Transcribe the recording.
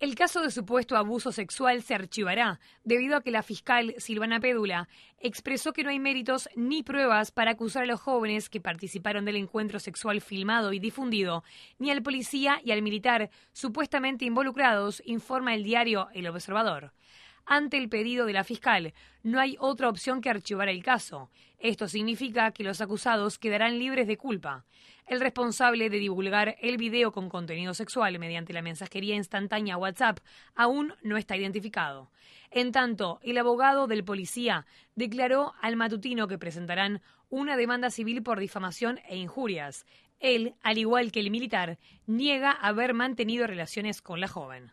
El caso de supuesto abuso sexual se archivará, debido a que la fiscal Silvana Pédula expresó que no hay méritos ni pruebas para acusar a los jóvenes que participaron del encuentro sexual filmado y difundido, ni al policía y al militar supuestamente involucrados, informa el diario El Observador ante el pedido de la fiscal. No hay otra opción que archivar el caso. Esto significa que los acusados quedarán libres de culpa. El responsable de divulgar el video con contenido sexual mediante la mensajería instantánea WhatsApp aún no está identificado. En tanto, el abogado del policía declaró al matutino que presentarán una demanda civil por difamación e injurias. Él, al igual que el militar, niega haber mantenido relaciones con la joven.